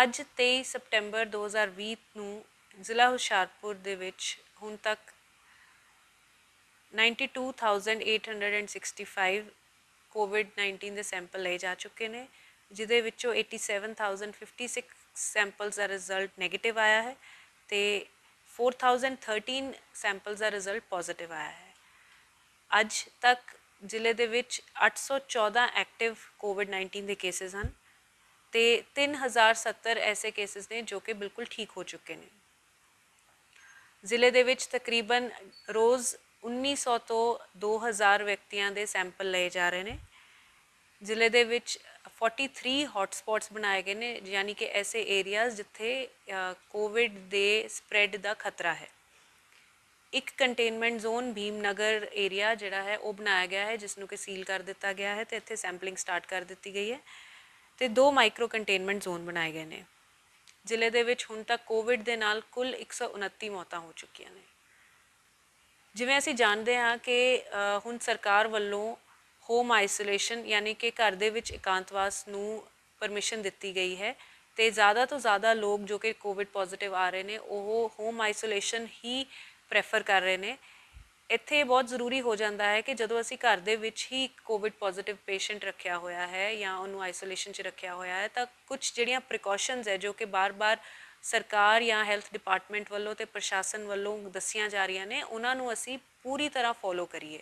ਅੱਜ 23 ਸਪਟੈਂਬਰ 2020 ਨੂੰ ਜ਼ਿਲ੍ਹਾ ਹੁਸ਼ਿਆਰਪੁਰ ਦੇ ਵਿੱਚ ਹੁਣ ਤੱਕ 92865 ਕੋਵਿਡ 19 ਦੇ ਸੈਂਪਲ ਲਏ ਜਾ ਚੁੱਕੇ ਨੇ ਜਿਦੇ ਵਿੱਚੋਂ 87056 ਸੈਂਪਲਸ ਦਾ ਰਿਜ਼ਲਟ 네ਗੇਟਿਵ ਆਇਆ ਹੈ ਤੇ 4013 ਸੈਂਪਲਸ ਦਾ ਰਿਜ਼ਲਟ ਪੋਜ਼ਿਟਿਵ ਆਇਆ ਹੈ ਅੱਜ ਤੱਕ ਜ਼ਿਲ੍ਹੇ ਦੇ ਵਿੱਚ 814 ਐਕਟਿਵ ਕੋਵਿਡ 19 ਦੇ ਕੇਸਸ ਹਨ ਤੇ 3070 ਐਸੇ ਕੇਸਿਸ ਨੇ ਜੋ ਕਿ ਬਿਲਕੁਲ ਠੀਕ ਹੋ ਚੁੱਕੇ ਨੇ ਜ਼ਿਲ੍ਹੇ ਦੇ ਵਿੱਚ ਤਕਰੀਬਨ ਰੋਜ਼ 1900 ਤੋਂ 2000 ਵਿਅਕਤੀਆਂ ਦੇ ਸੈਂਪਲ ਲਏ ਜਾ ਰਹੇ ਨੇ ਜ਼ਿਲ੍ਹੇ ਦੇ ਵਿੱਚ 43 ਹੌਟਸਪੌਟਸ ਬਣਾਏ ਗਏ ਨੇ ਯਾਨੀ ਕਿ ਐਸੇ ਏਰੀਆਜ਼ ਜਿੱਥੇ ਕੋਵਿਡ ਦੇ ਸਪਰੈਡ ਦਾ ਖਤਰਾ ਹੈ ਇੱਕ ਕੰਟੇਨਮੈਂਟ ਜ਼ੋਨ ਭੀਮਨਗਰ ਏਰੀਆ ਜਿਹੜਾ ਹੈ ਉਹ ਬਣਾਇਆ ਗਿਆ ਹੈ ਜਿਸ ਨੂੰ ਕਿ ਸੀਲ ਕਰ ਦਿੱਤਾ ਗਿਆ ਹੈ ਤੇ ਇੱਥੇ ਸੈਂਪਲਿੰਗ ਸਟਾਰਟ ਕਰ ਦਿੱਤੀ ਗਈ ਹੈ ਤੇ ਦੋ ਮਾਈਕਰੋ ਕੰਟੇਨਮੈਂਟ ਜ਼ੋਨ ਬਣਾਏ ਗਏ ਨੇ ਜ਼ਿਲ੍ਹੇ ਦੇ ਵਿੱਚ ਹੁਣ ਤੱਕ ਕੋਵਿਡ ਦੇ ਨਾਲ ਕੁੱਲ 129 ਮੌਤਾਂ ਹੋ ਚੁੱਕੀਆਂ ਨੇ ਜਿਵੇਂ ਅਸੀਂ ਜਾਣਦੇ ਹਾਂ ਕਿ ਹੁਣ ਸਰਕਾਰ ਵੱਲੋਂ ਹੋਮ ਆਈਸੋਲੇਸ਼ਨ ਯਾਨੀ ਕਿ ਘਰ ਦੇ ਵਿੱਚ ਇਕਾਂਤਵਾਸ ਨੂੰ ਪਰਮਿਸ਼ਨ ਦਿੱਤੀ ਗਈ ਹੈ ਤੇ ਜ਼ਿਆਦਾ ਤੋਂ ਜ਼ਿਆਦਾ ਲੋਕ ਜੋ ਕਿ ਕੋਵਿਡ ਪੋਜ਼ਿਟਿਵ ਆ ਰਹੇ ਨੇ ਉਹ ਹੋਮ ਆਈਸੋਲੇਸ਼ਨ ਹੀ ਪ੍ਰੇਫਰ ਕਰ ਰਹੇ ਨੇ ਇੱਥੇ ਬਹੁਤ ਜ਼ਰੂਰੀ ਹੋ ਜਾਂਦਾ ਹੈ ਕਿ ਜਦੋਂ ਅਸੀਂ ਘਰ ਦੇ ਵਿੱਚ ਹੀ ਕੋਵਿਡ ਪੋਜ਼ਿਟਿਵ ਪੇਸ਼ੈਂਟ ਰੱਖਿਆ ਹੋਇਆ ਹੈ ਜਾਂ ਉਹਨੂੰ ਆਈਸੋਲੇਸ਼ਨ 'ਚ ਰੱਖਿਆ ਹੋਇਆ ਹੈ ਤਾਂ ਕੁਝ ਜਿਹੜੀਆਂ ਪ੍ਰੀਕਾਸ਼ਨਸ ਹੈ ਜੋ ਕਿ ਬਾਰ-ਬਾਰ ਸਰਕਾਰ ਜਾਂ ਹੈਲਥ ਡਿਪਾਰਟਮੈਂਟ ਵੱਲੋਂ ਤੇ ਪ੍ਰਸ਼ਾਸਨ ਵੱਲੋਂ ਦੱਸੀਆਂ ਜਾ ਰਹੀਆਂ ਨੇ ਉਹਨਾਂ ਨੂੰ ਅਸੀਂ ਪੂਰੀ ਤਰ੍ਹਾਂ ਫੋਲੋ ਕਰੀਏ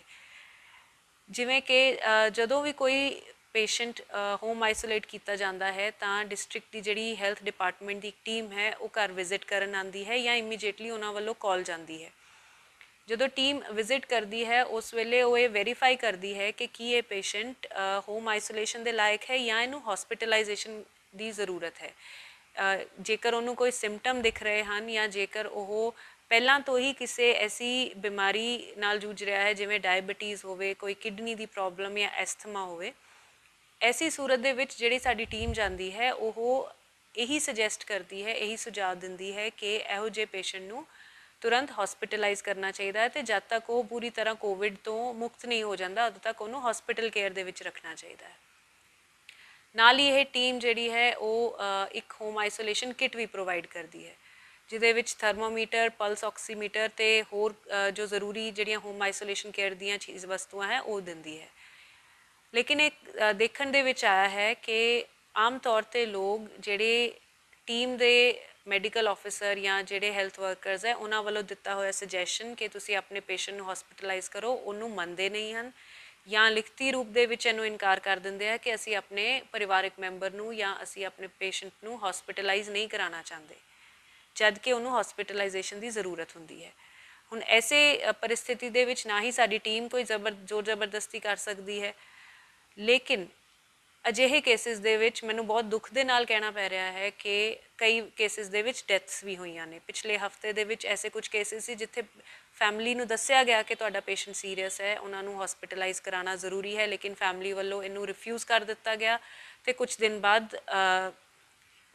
ਜਿਵੇਂ ਕਿ ਜਦੋਂ ਵੀ ਕੋਈ ਪੇਸ਼ੈਂਟ ਹੋਮ ਆਈਸੋਲੇਟ ਕੀਤਾ ਜਾਂਦਾ ਹੈ ਤਾਂ ਡਿਸਟ੍ਰਿਕਟ ਦੀ ਜਿਹੜੀ ਹੈਲਥ ਡਿਪਾਰਟਮੈਂਟ ਦੀ ਇੱਕ ਟੀਮ ਹੈ ਉਹ ਘਰ ਵਿਜ਼ਿਟ ਕਰਨ ਆਂਦੀ ਹੈ ਜਾਂ ਇਮੀਡੀਏਟਲੀ ਉਹਨਾਂ ਵੱਲੋਂ ਕਾਲ ਜਾਂਦੀ ਹੈ ਜਦੋਂ ਟੀਮ ਵਿਜ਼ਿਟ ਕਰਦੀ ਹੈ ਉਸ ਵੇਲੇ ਉਹ ਇਹ ਵੈਰੀਫਾਈ ਕਰਦੀ ਹੈ ਕਿ ਕੀ ਇਹ ਪੇਸ਼ੈਂਟ ਹੋਮ ਆਈਸੋਲੇਸ਼ਨ ਦੇ ਲਾਇਕ ਹੈ ਜਾਂ ਇਹਨੂੰ ਹਸਪੀਟਲਾਈਜੇਸ਼ਨ ਦੀ ਜ਼ਰੂਰਤ ਹੈ ਜੇਕਰ ਉਹਨੂੰ ਕੋਈ ਸਿੰਪਟਮ ਦਿਖ ਰਹੇ ਹਨ ਜਾਂ ਜੇਕਰ ਉਹ ਪਹਿਲਾਂ ਤੋਂ ਹੀ ਕਿਸੇ ਐਸੀ ਬਿਮਾਰੀ ਨਾਲ ਜੂਝ ਰਿਹਾ ਹੈ ਜਿਵੇਂ ਡਾਇਬੀਟੀਜ਼ ਹੋਵੇ ਕੋਈ ਕਿਡਨੀ ਦੀ ਪ੍ਰੋਬਲਮ ਜਾਂ ਐਸਥਮਾ ਹੋਵੇ ਐਸੀ ਸੂਰਤ ਦੇ ਵਿੱਚ ਜਿਹੜੀ ਸਾਡੀ ਟੀਮ ਜਾਂਦੀ ਹੈ ਉਹ ਇਹੀ ਸੁਜੈਸਟ ਕਰਦੀ ਹੈ ਇਹੀ ਸੁਝਾਅ ਦਿੰਦੀ ਹੈ ਕਿ ਇਹੋ ਜਿਹੇ ਪੇਸ਼ੈਂਟ ਨੂੰ ਤੁਰੰਤ ਹਸਪੀਟਲਾਈਜ਼ ਕਰਨਾ ਚਾਹੀਦਾ ਹੈ ਤੇ ਜਦ ਤੱਕ ਉਹ ਪੂਰੀ ਤਰ੍ਹਾਂ ਕੋਵਿਡ ਤੋਂ ਮੁਕਤ ਨਹੀਂ ਹੋ ਜਾਂਦਾ ਉਦੋਂ ਤੱਕ ਉਹਨੂੰ ਹਸਪੀਟਲ ਕੇਅਰ ਦੇ ਵਿੱਚ ਰੱਖਣਾ ਚਾਹੀਦਾ ਹੈ ਨਾਲ ਹੀ ਇਹ ਟੀਮ ਜਿਹੜੀ ਹੈ ਉਹ ਇੱਕ ਹੋਮ ਆਈਸੋਲੇਸ਼ਨ ਕਿਟ ਵੀ ਪ੍ਰੋਵਾਈਡ ਕਰਦੀ ਹੈ ਜਿਦੇ ਵਿੱਚ ਥਰਮੋਮੀਟਰ ਪਲਸ ਆਕਸੀਮੀਟਰ ਤੇ ਹੋਰ ਜੋ ਜ਼ਰੂਰੀ ਜਿਹੜੀਆਂ ਹੋਮ ਆਈਸੋਲੇਸ਼ਨ ਕੇਅਰ ਦੀਆਂ ਚੀਜ਼ ਵਸਤੂਆਂ ਹੈ ਉਹ ਦਿੰਦੀ ਹੈ ਲੇਕਿਨ ਇਹ ਦੇਖਣ ਦੇ ਵਿੱਚ ਆਇਆ ਹੈ ਕਿ ਆਮ ਤੌਰ ਤੇ ਲੋਕ ਜਿਹੜੇ ਟੀਮ ਦੇ ਮੈਡੀਕਲ ਆਫੀਸਰ ਜਾਂ ਜਿਹੜੇ ਹੈਲਥ ਵਰਕਰਸ ਹੈ ਉਹਨਾਂ ਵੱਲੋਂ ਦਿੱਤਾ ਹੋਇਆ ਸੁਜੈਸ਼ਨ ਕਿ ਤੁਸੀਂ ਆਪਣੇ ਪੇਸ਼ੈਂਟ ਨੂੰ ਹਸਪੀਟਲਾਈਜ਼ ਕਰੋ ਉਹਨੂੰ ਮੰਨਦੇ ਨਹੀਂ ਹਨ ਜਾਂ ਲਿਖਤੀ ਰੂਪ ਦੇ ਵਿੱਚ ਇਹਨੂੰ ਇਨਕਾਰ ਕਰ ਦਿੰਦੇ ਆ ਕਿ ਅਸੀਂ ਆਪਣੇ ਪਰਿਵਾਰਕ ਮੈਂਬਰ ਨੂੰ ਜਾਂ ਅਸੀਂ ਆਪਣੇ ਪੇਸ਼ੈਂਟ ਨੂੰ ਹਸਪੀਟਲਾਈਜ਼ ਨਹੀਂ ਕਰਾਉਣਾ ਚਾਹੁੰਦੇ ਜਦ ਕਿ ਉਹਨੂੰ ਹਸਪੀਟਲਾਈਜੇਸ਼ਨ ਦੀ ਜ਼ਰੂਰਤ ਹੁੰਦੀ ਹੈ ਹੁਣ ਐਸੇ ਪਰਿਸਥਿਤੀ ਦੇ ਵਿੱਚ ਨਾ ਹੀ ਸਾਡੀ ਟੀਮ ਕੋਈ ਜ਼ਬਰ ਜ਼ੋਰ ਜ਼ਬਰਦਸਤੀ ਕਰ ਸਕਦੀ ਹੈ ਲੇਕਿਨ ਅਜਿਹੇ ਕੇਸਿਸ ਦੇ ਵਿੱਚ ਮੈਨੂੰ ਬਹੁਤ ਦੁੱਖ ਦੇ ਨਾਲ ਕਹਿਣਾ ਪੈ ਰਿਹਾ ਹੈ ਕਿ ਕਈ ਕੇਸਿਸ ਦੇ ਵਿੱਚ ਡੈਥਸ ਵੀ ਹੋਈਆਂ ਨੇ ਪਿਛਲੇ ਹਫਤੇ ਦੇ ਵਿੱਚ ਐਸੇ ਕੁਝ ਕੇਸਿਸ ਸੀ ਜਿੱਥੇ ਫੈਮਿਲੀ ਨੂੰ ਦੱਸਿਆ ਗਿਆ ਕਿ ਤੁਹਾਡਾ ਪੇਸ਼ੈਂਟ ਸੀਰੀਅਸ ਹੈ ਉਹਨਾਂ ਨੂੰ ਹਸਪੀਟਲਾਈਜ਼ ਕਰਾਉਣਾ ਜ਼ਰੂਰੀ ਹੈ ਲੇਕਿਨ ਫੈਮਿਲੀ ਵੱਲੋਂ ਇਹਨੂੰ ਰਿਫਿਊਜ਼ ਕਰ ਦਿੱਤਾ ਗਿਆ ਤੇ ਕੁਝ ਦਿਨ ਬਾਅਦ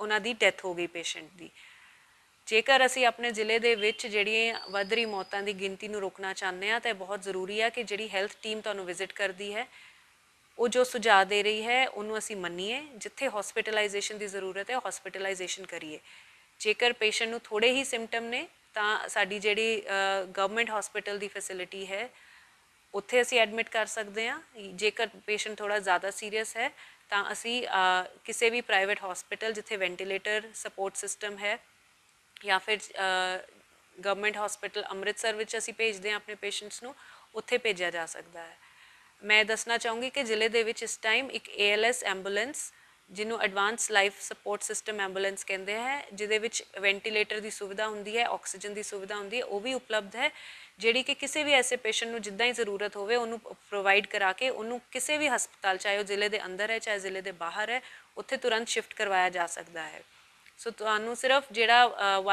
ਉਹਨਾਂ ਦੀ ਡੈਥ ਹੋ ਗਈ ਪੇਸ਼ੈਂਟ ਦੀ ਜੇਕਰ ਅਸੀਂ ਆਪਣੇ ਜ਼ਿਲ੍ਹੇ ਦੇ ਵਿੱਚ ਜਿਹੜੀਆਂ ਵਧਰੀ ਰਹੀ ਮੌਤਾਂ ਦੀ ਗਿਣਤੀ ਨੂੰ ਰੋਕਣਾ ਚਾਹੁੰਦੇ ਆ ਤਾਂ ਬਹੁਤ ਜ਼ਰੂਰੀ ਆ ਕਿ ਜਿਹੜੀ ਹੈਲਥ ਟੀਮ ਤੁਹਾਨੂੰ ਵਿਜ਼ਿਟ ਕਰਦੀ ਹੈ ਉਹ ਜੋ ਸੁਝਾਅ ਦੇ ਰਹੀ ਹੈ ਉਹਨੂੰ ਅਸੀਂ ਮੰਨੀਏ ਜਿੱਥੇ ਹਸਪੀਟਲਾਈਜੇਸ਼ਨ ਦੀ ਜ਼ਰੂਰਤ ਹੈ ਹਸਪੀਟਲਾਈਜੇਸ਼ਨ ਕਰੀਏ ਜੇਕਰ ਪੇਸ਼ੈਂਟ ਨੂੰ ਥੋੜੇ ਹੀ ਸਿੰਪਟਮ ਨੇ ਤਾਂ ਸਾਡੀ ਜਿਹੜੀ ਗਵਰਨਮੈਂਟ ਹਸਪੀਟਲ ਦੀ ਫੈਸਿਲਿਟੀ ਹੈ ਉੱਥੇ ਅਸੀਂ ਐਡਮਿਟ ਕਰ ਸਕਦੇ ਹਾਂ ਜੇਕਰ ਪੇਸ਼ੈਂਟ ਥੋੜਾ ਜ਼ਿਆਦਾ ਸੀਰੀਅਸ ਹੈ ਤਾਂ ਅਸੀਂ ਕਿਸੇ ਵੀ ਪ੍ਰਾਈਵੇਟ ਹਸਪੀਟਲ ਜਿੱਥੇ ਵੈਂਟੀਲੇਟਰ ਸਪੋਰਟ ਸਿਸਟਮ ਹੈ ਜਾਂ ਫਿਰ ਗਵਰਨਮੈਂਟ ਹਸਪੀਟਲ ਅੰਮ੍ਰਿਤਸਰ ਵਿੱਚ ਅਸੀਂ ਭੇਜਦੇ ਹਾਂ ਆਪਣੇ ਪੇਸ਼ੈਂਟਸ ਨੂੰ ਉੱਥੇ ਭੇਜਿਆ ਜਾ ਸਕਦਾ ਹੈ ਮੈਂ ਦੱਸਣਾ ਚਾਹੂੰਗੀ ਕਿ ਜ਼ਿਲ੍ਹੇ ਦੇ ਵਿੱਚ ਇਸ ਟਾਈਮ ਇੱਕ ਏਐਲਐਸ ਐਂਬੂਲੈਂਸ ਜਿਹਨੂੰ advance life support system ambulance ਕਹਿੰਦੇ ਹੈ ਜਿਹਦੇ ਵਿੱਚ ਵੈਂਟੀਲੇਟਰ ਦੀ ਸੁਵਿਧਾ ਹੁੰਦੀ ਹੈ ਆਕਸੀਜਨ ਦੀ ਸੁਵਿਧਾ ਹੁੰਦੀ ਹੈ ਉਹ ਵੀ ਉਪਲਬਧ ਹੈ ਜਿਹੜੀ ਕਿ ਕਿਸੇ ਵੀ ਐਸੇ ਪੇਸ਼ੈਂਟ ਨੂੰ ਜਿੱਦਾਂ ਹੀ ਜ਼ਰੂਰਤ ਹੋਵੇ ਉਹਨੂੰ ਪ੍ਰੋਵਾਈਡ ਕਰਾ ਕੇ ਉਹਨੂੰ ਕਿਸੇ ਵੀ ਹਸਪਤਾਲ ਚਾਹੇ ਉਹ ਜ਼ਿਲ੍ਹੇ ਦੇ ਅੰਦਰ ਹੈ ਚਾਹੇ ਜ਼ਿਲ੍ਹੇ ਦੇ ਬਾਹਰ ਹੈ ਉੱਥੇ ਤੁਰੰਤ ਸ਼ਿਫਟ ਕਰਵਾਇਆ ਜਾ ਸਕਦਾ ਹੈ ਸੋ ਤੁਹਾਨੂੰ ਸਿਰਫ ਜਿਹੜਾ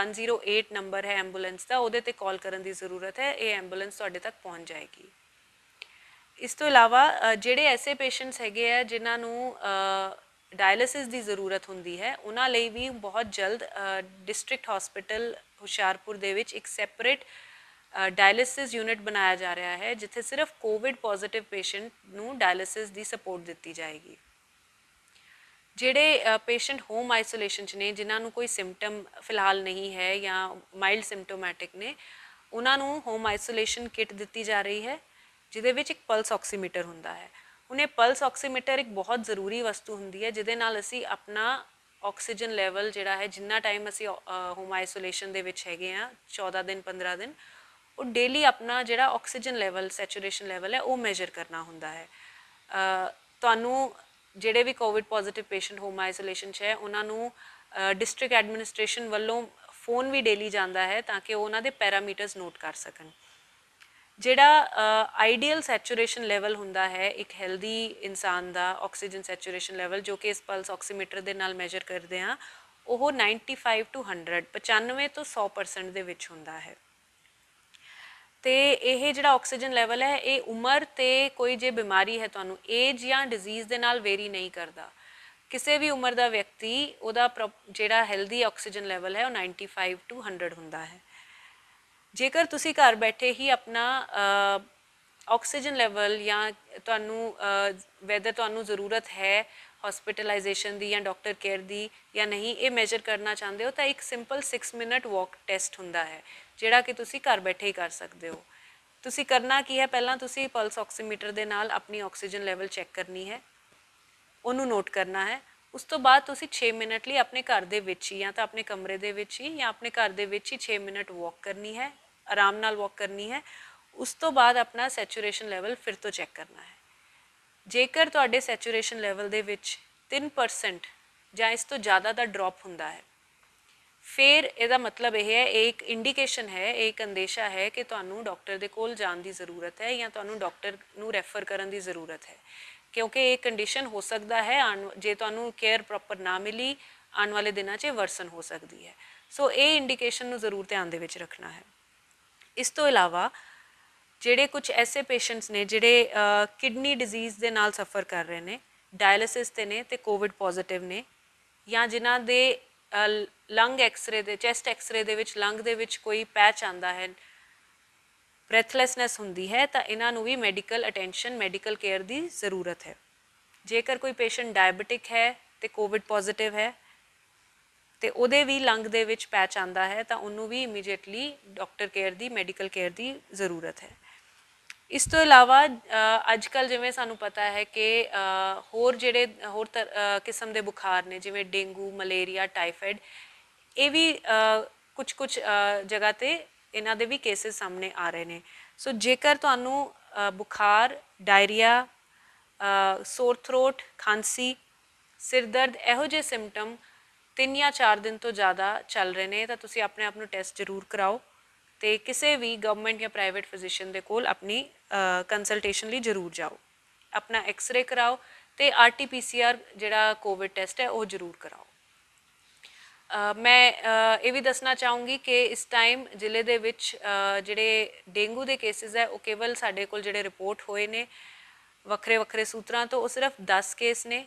108 ਨੰਬਰ ਹੈ ਐਂਬੂਲੈਂਸ ਦਾ ਉਹਦੇ ਤੇ ਕਾਲ ਕਰਨ ਦੀ ਜ਼ਰੂਰਤ ਹੈ ਇਹ ਐਂਬੂਲੈਂਸ ਤੁਹਾਡੇ ਤੱਕ ਪਹੁੰਚ ਜਾਏਗੀ ਇਸ ਤੋਂ ਇਲਾਵਾ ਜਿਹੜੇ ਐਸੇ ਪੇਸ਼ੈਂਟਸ ਹੈਗੇ ਆ ਜਿਨ੍ਹਾਂ ਨੂੰ ਡਾਇਲਿਸਿਸ ਦੀ ਜ਼ਰੂਰਤ ਹੁੰਦੀ ਹੈ ਉਹਨਾਂ ਲਈ ਵੀ ਬਹੁਤ ਜਲਦ ਡਿਸਟ੍ਰਿਕਟ ਹਸਪੀਟਲ ਹੁਸ਼ਿਆਰਪੁਰ ਦੇ ਵਿੱਚ ਇੱਕ ਸੈਪਰੇਟ ਡਾਇਲਿਸਿਸ ਯੂਨਿਟ ਬਣਾਇਆ ਜਾ ਰਿਹਾ ਹੈ ਜਿੱਥੇ ਸਿਰਫ ਕੋਵਿਡ ਪੋਜ਼ਿਟਿਵ ਪੇਸ਼ੈਂਟ ਨੂੰ ਡਾਇਲਿਸਿਸ ਦੀ ਸਪੋਰਟ ਦਿੱਤੀ ਜਾਏਗੀ ਜਿਹੜੇ ਪੇਸ਼ੈਂਟ ਹੋਮ ਆਈਸੋਲੇਸ਼ਨ 'ਚ ਨੇ ਜਿਨ੍ਹਾਂ ਨੂੰ ਕੋਈ ਸਿੰਪਟਮ ਫਿਲਹਾਲ ਨਹੀਂ ਹੈ ਜਾਂ ਮਾਈਲਡ ਸਿੰਪਟੋਮੈਟਿਕ ਨੇ ਉਹਨਾਂ ਨੂੰ ਹੋਮ ਆਈਸੋਲੇਸ਼ਨ ਕਿਟ ਦਿੱਤੀ ਜਾ ਰਹੀ ਹੈ ਜਿਹਦੇ ਵਿੱਚ ਇੱਕ ਪਲਸ ਆਕਸੀਮੀਟਰ ਹੁੰਦਾ ਹੈ ਉਹਨੇ ਪਲਸ ਆਕਸੀਮੀਟਰ ਇੱਕ ਬਹੁਤ ਜ਼ਰੂਰੀ ਵਸਤੂ ਹੁੰਦੀ ਹੈ ਜਿਹਦੇ ਨਾਲ ਅਸੀਂ ਆਪਣਾ ਆਕਸੀਜਨ ਲੈਵਲ ਜਿਹੜਾ ਹੈ ਜਿੰਨਾ ਟਾਈਮ ਅਸੀਂ ਹੋਮ ਆਈਸੋਲੇਸ਼ਨ ਦੇ ਵਿੱਚ ਹੈਗੇ ਆ 14 ਦਿਨ 15 ਦਿਨ ਉਹ ਡੇਲੀ ਆਪਣਾ ਜਿਹੜਾ ਆਕਸੀਜਨ ਲੈਵਲ ਸੈਚੂਰੇਸ਼ਨ ਲੈਵਲ ਹੈ ਉਹ ਮੈਜ਼ਰ ਕਰਨਾ ਹੁੰਦਾ ਹੈ ਤੁਹਾਨੂੰ ਜਿਹੜੇ ਵੀ COVID positive patient home isolation 'ਚ ਹੈ ਉਹਨਾਂ ਨੂੰ ਡਿਸਟ੍ਰਿਕਟ ਐਡਮਿਨਿਸਟ੍ਰੇਸ਼ਨ ਵੱਲੋਂ ਫੋਨ ਵੀ ਡੇਲੀ ਜਾਂਦਾ ਹੈ ਤਾਂ ਕਿ ਉਹ ਉਹਨਾਂ ਦੇ ਪੈਰਾਮੀਟਰਸ ਨੋਟ ਕਰ ਸਕਣ ਜਿਹੜਾ ਆਈਡੀਅਲ ਸੈਚੂਰੇਸ਼ਨ ਲੈਵਲ ਹੁੰਦਾ ਹੈ ਇੱਕ ਹੈਲਦੀ ਇਨਸਾਨ ਦਾ ਆਕਸੀਜਨ ਸੈਚੂਰੇਸ਼ਨ ਲੈਵਲ ਜੋ ਕਿ ਇਸ ਪਲਸ ਆਕਸੀਮੀਟਰ ਦੇ ਨਾਲ ਮੈਜ਼ਰ ਕਰਦੇ ਆ ਉਹ 95 ਟੂ 100 95 ਤੋਂ 100% ਦੇ ਵਿੱਚ ਹੁੰਦਾ ਹੈ ਤੇ ਇਹ ਜਿਹੜਾ ਆਕਸੀਜਨ ਲੈਵਲ ਹੈ ਇਹ ਉਮਰ ਤੇ ਕੋਈ ਜੇ ਬਿਮਾਰੀ ਹੈ ਤੁਹਾਨੂੰ ਏਜ ਜਾਂ ਡਿਜ਼ੀਜ਼ ਦੇ ਨਾਲ ਵੇਰੀ ਨਹੀਂ ਕਰਦਾ ਕਿਸੇ ਵੀ ਉਮਰ ਦਾ ਵਿਅਕਤੀ ਉਹਦਾ ਜਿਹੜਾ ਹੈਲਦੀ ਆਕਸੀਜਨ ਲੈਵਲ ਹੈ ਉਹ 95 ਟੂ 100 ਹੁੰਦਾ ਹੈ ਜੇਕਰ ਤੁਸੀਂ ਘਰ ਬੈਠੇ ਹੀ ਆਪਣਾ ਆਕਸੀਜਨ ਲੈਵਲ ਜਾਂ ਤੁਹਾਨੂੰ ਵੈਦਰ ਤੁਹਾਨੂੰ ਜ਼ਰੂਰਤ ਹੈ ਹਸਪੀਟਲਾਈਜੇਸ਼ਨ ਦੀ ਜਾਂ ਡਾਕਟਰ ਕੇਅਰ ਦੀ ਜਾਂ ਨਹੀਂ ਇਹ ਮੈਜ਼ਰ ਕਰਨਾ ਚਾਹੁੰਦੇ ਹੋ ਤਾਂ ਇੱਕ ਸਿੰਪਲ 6 ਮਿੰਟ ਵਾਕ ਟੈਸਟ ਹੁੰਦਾ ਹੈ ਜਿਹੜਾ ਕਿ ਤੁਸੀਂ ਘਰ ਬੈਠੇ ਹੀ ਕਰ ਸਕਦੇ ਹੋ ਤੁਸੀਂ ਕਰਨਾ ਕੀ ਹੈ ਪਹਿਲਾਂ ਤੁਸੀਂ ਪਲਸ ਆਕਸੀਮੀਟਰ ਦੇ ਨਾਲ ਆਪਣੀ ਆਕਸੀਜਨ ਲੈਵਲ ਚੈੱਕ ਕਰਨੀ ਹੈ ਉਹਨੂੰ ਨੋਟ ਕਰਨਾ ਹੈ ਉਸ ਤੋਂ ਬਾਅਦ ਤੁਸੀਂ 6 ਮਿੰਟ ਲਈ ਆਪਣੇ ਘਰ ਦੇ ਵਿੱਚ ਹੀ ਜਾਂ ਤਾਂ ਆਪਣੇ ਕਮਰੇ ਦੇ ਵਿੱਚ ਹੀ ਜਾਂ ਆਪਣੇ ਘਰ ਦੇ ਵਿੱਚ ਹੀ 6 ਮਿੰਟ ਵਾਕ ਕਰਨੀ ਹੈ ਆਰਾਮ ਨਾਲ ਵਾਕ ਕਰਨੀ ਹੈ ਉਸ ਤੋਂ ਬਾਅਦ ਆਪਣਾ ਸੈਚੂਰੇਸ਼ਨ ਲੈਵਲ ਫਿਰ ਤੋਂ ਚੈੱਕ ਕਰਨਾ ਹੈ ਜੇਕਰ ਤੁਹਾਡੇ ਸੈਚੂਰੇਸ਼ਨ ਲੈਵਲ ਦੇ ਵਿੱਚ 3% ਜਾਂ ਇਸ ਤੋਂ ਜ਼ਿਆਦਾ ਦਾ ਡ੍ਰੌਪ ਹੁੰਦਾ ਹੈ ਫਿਰ ਇਹਦਾ ਮਤਲਬ ਇਹ ਹੈ ਇੱਕ ਇੰਡੀਕੇਸ਼ਨ ਹੈ ਇੱਕ ਅੰਦੇਸ਼ਾ ਹੈ ਕਿ ਤੁਹਾਨੂੰ ਡਾਕਟਰ ਦੇ ਕੋਲ ਜਾਣ ਦੀ ਜ਼ਰੂਰਤ ਹੈ ਜਾਂ ਤੁਹਾਨੂੰ ਡਾਕਟਰ ਨੂੰ ਰੈਫਰ ਕਰਨ ਦੀ ਜ਼ਰੂਰਤ ਹੈ ਕਿਉਂਕਿ ਇਹ ਕੰਡੀਸ਼ਨ ਹੋ ਸਕਦਾ ਹੈ ਜੇ ਤੁਹਾਨੂੰ ਕੇਅਰ ਪ੍ਰੋਪਰ ਨਾ ਮਿਲੀ ਆਉਣ ਵਾਲੇ ਦਿਨਾਂ 'ਚ ਵਰਸਨ ਹੋ ਸਕਦੀ ਹੈ ਸੋ ਇਹ ਇੰਡੀਕੇਸ਼ਨ ਨੂੰ ਜ਼ਰੂਰ ਧਿਆਨ ਦੇ ਵਿੱਚ ਰੱਖਣਾ ਹੈ ਇਸ ਤੋਂ ਇਲਾਵਾ ਜਿਹੜੇ ਕੁਝ ਐਸੇ ਪੇਸ਼ੈਂਟਸ ਨੇ ਜਿਹੜੇ ਕਿਡਨੀ ਡਿਜ਼ੀਜ਼ ਦੇ ਨਾਲ ਸਫਰ ਕਰ ਰਹੇ ਨੇ ਡਾਇਲਿਸਿਸ ਤੇ ਨੇ ਤੇ ਕੋਵਿਡ ਪੋਜ਼ਿਟਿਵ ਨੇ ਜਾਂ ਜਿਨ੍ਹਾਂ ਦੇ ਲੰਗ ਐਕਸ-ਰੇ ਦੇ ਚੈਸਟ ਐਕਸ-ਰੇ ਦੇ ਵਿੱਚ ਲੰਗ ਦੇ ਵਿੱਚ ਕੋਈ ਪੈਚ ਆਂਦਾ ਹੈ ਬ੍ਰੈਥਲੈਸਨੈਸ ਹੁੰਦੀ ਹੈ ਤਾਂ ਇਹਨਾਂ ਨੂੰ ਵੀ ਮੈਡੀਕਲ ਅਟੈਂਸ਼ਨ ਮੈਡੀਕਲ ਕੇਅਰ ਦੀ ਜ਼ਰੂਰਤ ਹੈ ਜੇਕਰ ਕੋਈ ਪੇਸ਼ੈਂਟ ਡਾਇਬੀਟਿਕ ਹੈ ਤੇ ਕੋਵਿਡ ਪੋਜ਼ਿਟਿਵ ਹੈ ਤੇ ਉਹਦੇ ਵੀ ਲੰਗ ਦੇ ਵਿੱਚ ਪੈਚ ਆਂਦਾ ਹੈ ਤਾਂ ਉਹਨੂੰ ਵੀ ਇਮੀਡੀਏਟਲੀ ਡਾਕਟਰ ਕੇਅਰ ਦੀ ਮੈਡੀਕਲ ਕੇਅਰ ਦੀ ਜ਼ਰੂਰਤ ਹੈ ਇਸ ਤੋਂ ਇਲਾਵਾ ਅੱਜ ਕੱਲ ਜਿਵੇਂ ਸਾਨੂੰ ਪਤਾ ਹੈ ਕਿ ਹੋਰ ਜਿਹੜੇ ਹੋਰ ਕਿਸਮ ਦੇ ਬੁਖਾਰ ਨੇ ਜਿਵੇਂ ਡੇਂਗੂ ਮਲੇਰੀਆ ਟਾਈਫਾਇਡ ਇਹ ਵੀ ਕੁਝ ਕੁਝ ਜਗ੍ਹਾ ਤੇ ਇਹਨਾਂ ਦੇ ਵੀ ਕੇਸਸ ਸਾਹਮਣੇ ਆ ਰਹੇ ਨੇ ਸੋ ਜੇਕਰ ਤੁਹਾਨੂੰ ਬੁਖਾਰ ਡਾਇਰੀਆ ਸੋਰ ਥਰੋਟ ਖਾਂਸੀ ਸਿਰਦਰਦ ਇਹੋ ਜਿਹੇ ਸਿੰਪਟਮ ਤਿੰਨ ਜਾਂ ਚਾਰ ਦਿਨ ਤੋਂ ਜ਼ਿਆਦਾ ਚੱਲ ਰਹੇ ਨੇ ਤਾਂ ਤੁਸੀਂ ਆਪਣੇ ਆਪ ਨੂੰ ਟੈਸਟ ਜ਼ਰੂਰ ਕਰਾਓ ਤੇ ਕਿਸੇ ਵੀ ਗਵਰਨਮੈਂਟ ਜਾਂ ਪ੍ਰਾਈਵੇਟ ਫਿਜ਼ੀਸ਼ੀਅਨ ਦੇ ਕੋਲ ਆਪਣੀ ਕੰਸਲਟੇਸ਼ਨ ਲਈ ਜ਼ਰੂਰ ਜਾਓ ਆਪਣਾ ਐਕਸ-ਰੇ ਕਰਾਓ ਤੇ ਆਰਟੀਪੀਸੀਆਰ ਜਿਹੜਾ ਕੋਵਿਡ ਟੈਸਟ ਹੈ ਉਹ ਜ਼ਰੂਰ ਕਰਾਓ ਮੈਂ ਇਹ ਵੀ ਦੱਸਣਾ ਚਾਹੂੰਗੀ ਕਿ ਇਸ ਟਾਈਮ ਜ਼ਿਲ੍ਹੇ ਦੇ ਵਿੱਚ ਜਿਹੜੇ ਡੇਂਗੂ ਦੇ ਕੇਸਿਸ ਹੈ ਉਹ ਕੇਵਲ ਸਾਡੇ ਕੋਲ ਜਿਹੜੇ ਰਿਪੋਰਟ ਹੋਏ ਨੇ ਵੱਖਰੇ ਵੱਖਰੇ ਸੂਤਰਾਂ ਤੋਂ ਉਹ ਸਿਰਫ 10 ਕੇਸ ਨੇ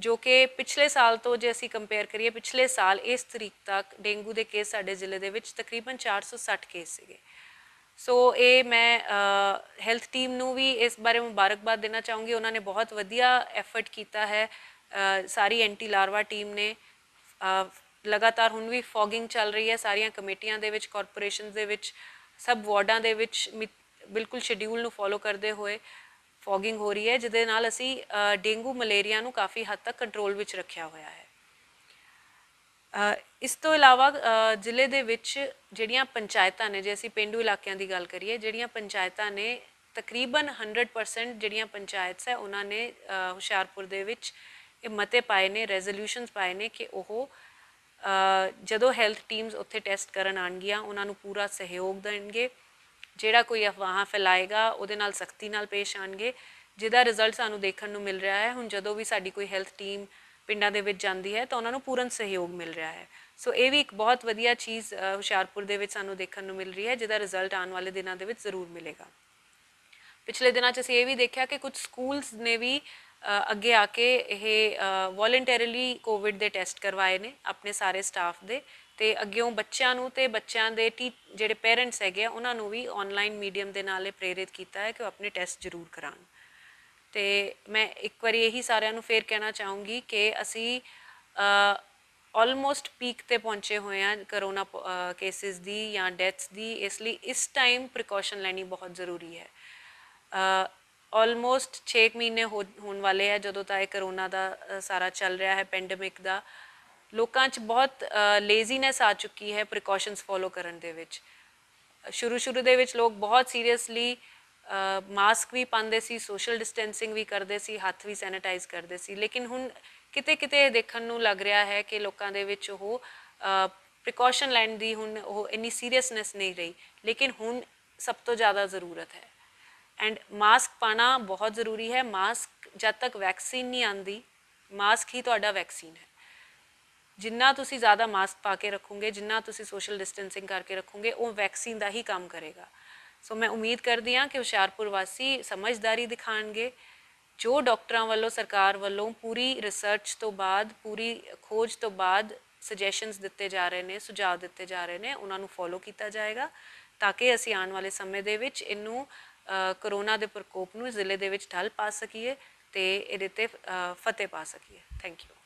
ਜੋ ਕਿ ਪਿਛਲੇ ਸਾਲ ਤੋਂ ਜੇ ਅਸੀਂ ਕੰਪੇਅਰ ਕਰੀਏ ਪਿਛਲੇ ਸਾਲ ਇਸ ਤਰੀਕ ਤੱਕ ਡੇਂਗੂ ਦੇ ਕੇਸ ਸਾਡੇ ਜ਼ਿਲ੍ਹੇ ਦੇ ਵਿੱਚ ਤਕਰੀਬਨ 460 ਕੇਸ ਸੀਗੇ ਸੋ ਇਹ ਮੈਂ ਹੈਲਥ ਟੀਮ ਨੂੰ ਵੀ ਇਸ ਬਾਰੇ ਮੁਬਾਰਕਬਾਦ ਦੇਣਾ ਚਾਹੂੰਗੀ ਉਹਨਾਂ ਨੇ ਬਹੁਤ ਵਧੀਆ ਐਫਰਟ ਕੀਤਾ ਹੈ ਸਾਰੀ ਐਂਟੀ ਲਾਰਵਾ ਟੀਮ ਨੇ ਲਗਾਤਾਰ ਹੁਣ ਵੀ ਫੋਗਿੰਗ ਚੱਲ ਰਹੀ ਹੈ ਸਾਰੀਆਂ ਕਮੇਟੀਆਂ ਦੇ ਵਿੱਚ ਕਾਰਪੋਰੇਸ਼ਨਸ ਦੇ ਵਿੱਚ ਸਭ ਵਾਰਡਾਂ ਦੇ ਵਿੱਚ ਬਿਲਕੁਲ ਸ਼ਡਿਊਲ ਨੂੰ ਫੋਲੋ ਕਰਦੇ ਹੋਏ ਫੋਗਿੰਗ ਹੋ ਰਹੀ ਹੈ ਜਿਹਦੇ ਨਾਲ ਅਸੀਂ ਡੇਂਗੂ ਮਲੇਰੀਆ ਨੂੰ ਕਾਫੀ ਹੱਦ ਤੱਕ ਕੰਟਰੋਲ ਵਿੱਚ ਰੱਖਿਆ ਹੋਇਆ ਹੈ ਇਸ ਤੋਂ ਇਲਾਵਾ ਜ਼ਿਲ੍ਹੇ ਦੇ ਵਿੱਚ ਜਿਹੜੀਆਂ ਪੰਚਾਇਤਾਂ ਨੇ ਜੇ ਅਸੀਂ ਪਿੰਡੂ ਇਲਾਕਿਆਂ ਦੀ ਗੱਲ ਕਰੀਏ ਜਿਹੜੀਆਂ ਪੰਚਾਇਤਾਂ ਨੇ ਤਕਰੀਬਨ 100% ਜਿਹੜੀਆਂ ਪੰਚਾਇਤਾਂ ਹੈ ਉਹਨਾਂ ਨੇ ਹੁਸ਼ਿਆਰਪੁਰ ਦੇ ਵਿੱਚ ਇਹ ਮਤੇ ਪਾਏ ਨੇ ਰੈਜ਼ੋਲੂਸ਼ਨਸ ਪਾਏ ਨੇ ਕਿ ਉਹ ਜਦੋਂ ਹੈਲਥ ਟੀਮਸ ਉੱਥੇ ਟੈਸਟ ਕਰਨ ਆਣਗੀਆਂ ਉਹਨਾਂ ਨੂੰ ਪੂਰਾ ਸਹਿਯੋਗ ਦੇਣਗੇ ਜਿਹੜਾ ਕੋਈ ਅਫਵਾਹਾਂ ਫੈਲਾਏਗਾ ਉਹਦੇ ਨਾਲ ਸਖਤੀ ਨਾਲ ਪੇਸ਼ ਆਣਗੇ ਜਿਹਦਾ ਰਿਜ਼ਲਟ ਸਾਨੂੰ ਦੇਖਣ ਨੂੰ ਮਿਲ ਰਿਹਾ ਹੈ ਹੁਣ ਜਦੋਂ ਵੀ ਸਾਡੀ ਕੋਈ ਹੈਲਥ ਟੀਮ ਪਿੰਡਾਂ ਦੇ ਵਿੱਚ ਜਾਂਦੀ ਹੈ ਤਾਂ ਉਹਨਾਂ ਨੂੰ ਪੂਰਨ ਸਹਿਯੋਗ ਮਿਲ ਰਿਹਾ ਹੈ ਸੋ ਇਹ ਵੀ ਇੱਕ ਬਹੁਤ ਵਧੀਆ ਚੀਜ਼ ਹੁਸ਼ਿਆਰਪੁਰ ਦੇ ਵਿੱਚ ਸਾਨੂੰ ਦੇਖਣ ਨੂੰ ਮਿਲ ਰਹੀ ਹੈ ਜਿਹਦਾ ਰਿਜ਼ਲਟ ਆਉਣ ਵਾਲੇ ਦਿਨਾਂ ਦੇ ਵਿੱਚ ਜ਼ਰੂਰ ਮਿਲੇਗਾ ਪਿਛਲੇ ਦਿਨਾਂ 'ਚ ਅਸੀਂ ਇਹ ਵੀ ਦੇਖਿਆ ਕਿ ਕੁਝ ਸਕੂਲਸ ਨੇ ਵੀ ਅੱਗੇ ਆ ਕੇ ਇਹ ਵੋਲੰਟੇਰੀਲੀ ਕੋਵਿਡ ਦੇ ਟੈਸਟ ਕਰਵਾਏ ਨੇ ਆਪਣੇ ਸਾਰੇ ਸਟਾਫ ਦੇ ਤੇ ਅੱਗਿਓਂ ਬੱਚਿਆਂ ਨੂੰ ਤੇ ਬੱਚਿਆਂ ਦੇ ਜਿਹੜੇ ਪੇਰੈਂਟਸ ਹੈਗੇ ਆ ਉਹਨਾਂ ਨੂੰ ਵੀ ਆਨਲਾਈਨ ਮੀਡੀਅਮ ਦੇ ਨਾਲ ਇਹ ਪ੍ਰੇਰਿਤ ਕੀਤਾ ਹੈ ਕਿ ਉਹ ਆਪਣੇ ਟੈਸਟ ਜ਼ਰੂਰ ਕਰਾਉਣ ਤੇ ਮੈਂ ਇੱਕ ਵਾਰੀ ਇਹੀ ਸਾਰਿਆਂ ਨੂੰ ਫੇਰ ਕਹਿਣਾ ਚਾਹੂੰਗੀ ਕਿ ਅਸੀਂ ਆਲਮੋਸਟ ਪੀਕ ਤੇ ਪਹੁੰਚੇ ਹੋਏ ਆ ਕਰੋਨਾ ਕੇਸਿਸ ਦੀ ਜਾਂ ਡੈਥਸ ਦੀ ਇਸ ਲਈ ਇਸ ਟਾਈਮ ਪ੍ਰੀਕਾਸ਼ਨ ਲੈਣੀ ਬਹੁਤ ਜ਼ਰੂਰੀ ਹੈ ਆਲਮੋਸਟ 6 ਮਹੀਨੇ ਹੋਣ ਵਾਲੇ ਆ ਜਦੋਂ ਤੱਕ ਇਹ ਕਰੋਨਾ ਦਾ ਸਾਰਾ ਚੱਲ ਰਿਹਾ ਹੈ ਪੈਂਡੈਮਿਕ ਦਾ ਲੋਕਾਂ 'ਚ ਬਹੁਤ ਲੇਜ਼ੀਨੈਸ ਆ ਚੁੱਕੀ ਹੈ ਪ੍ਰੀਕਾਸ਼ਨਸ ਫੋਲੋ ਕਰਨ ਦੇ ਵਿੱਚ ਸ਼ੁਰੂ ਸ਼ੁਰੂ ਦੇ ਵਿੱਚ ਲੋਕ ਬਹੁਤ ਸੀਰੀਅਸਲੀ ਮਾਸਕ ਵੀ ਪਾਉਂਦੇ ਸੀ ਸੋਸ਼ਲ ਡਿਸਟੈਂਸਿੰਗ ਵੀ ਕਰਦੇ ਸੀ ਹੱਥ ਵੀ ਸੈਨੀਟਾਈਜ਼ ਕਰਦੇ ਸੀ ਲੇਕਿਨ ਹੁਣ ਕਿਤੇ ਕਿਤੇ ਦੇਖਣ ਨੂੰ ਲੱਗ ਰਿਹਾ ਹੈ ਕਿ ਲੋਕਾਂ ਦੇ ਵਿੱਚ ਉਹ ਪ੍ਰੀਕਾਸ਼ਨ ਲੈਣ ਦੀ ਹੁਣ ਉਹ ਇੰਨੀ ਸੀਰੀਅਸਨੈਸ ਨਹੀਂ ਰਹੀ ਲੇਕਿਨ ਹੁਣ ਸਭ ਤੋਂ ਜ਼ਿਆਦਾ ਜ਼ਰੂਰਤ ਹੈ ਐਂਡ ਮਾਸਕ ਪਾਣਾ ਬਹੁਤ ਜ਼ਰੂਰੀ ਹੈ ਮਾਸਕ ਜਦ ਤੱਕ ਵੈਕਸੀਨ ਨਹੀਂ ਆਂਦੀ ਮਾਸਕ ਹੀ ਤੁਹਾਡਾ ਵੈਕਸੀਨ ਹੈ ਜਿੰਨਾ ਤੁਸੀਂ ਜ਼ਿਆਦਾ ਮਾਸਕ ਪਾ ਕੇ ਰੱਖੋਗੇ ਜਿੰਨਾ ਤੁਸੀਂ ਸੋਸ਼ਲ ਡਿਸਟੈਂਸਿੰਗ ਕਰਕੇ ਰੱਖੋਗੇ ਉਹ ਵੈਕਸੀਨ ਦਾ ਹੀ ਕੰਮ ਕਰੇਗਾ ਸੋ ਮੈਂ ਉਮੀਦ ਕਰਦੀ ਹਾਂ ਕਿ ਹੁਸ਼ਿਆਰਪੁਰ ਵਾਸੀ ਸਮਝਦਾਰੀ ਦਿਖਾਣਗੇ ਜੋ ਡਾਕਟਰਾਂ ਵੱਲੋਂ ਸਰਕਾਰ ਵੱਲੋਂ ਪੂਰੀ ਰਿਸਰਚ ਤੋਂ ਬਾਅਦ ਪੂਰੀ ਖੋਜ ਤੋਂ ਬਾਅਦ ਸੁਜੈਸ਼ਨਸ ਦਿੱਤੇ ਜਾ ਰਹੇ ਨੇ ਸੁਝਾਅ ਦਿੱਤੇ ਜਾ ਰਹੇ ਨੇ ਉਹਨਾਂ ਨੂੰ ਫੋਲੋ ਕੀਤਾ ਜਾਏਗਾ ਤਾਂ ਕਿ ਅਸੀਂ ਆਉਣ ਵਾਲੇ ਸਮੇਂ ਦੇ ਵਿੱਚ ਇਹਨੂੰ ਕਰੋਨਾ ਦੇ ਪ੍ਰਕੋਪ ਨੂੰ ਜ਼ਿਲ੍ਹੇ ਦੇ ਵਿੱਚ ਢਲ ਪਾ ਸਕੀਏ ਤੇ ਇਹਦੇ ਤੇ ਫਤਿਹ ਪਾ ਸਕੀਏ ਥੈਂਕ ਯੂ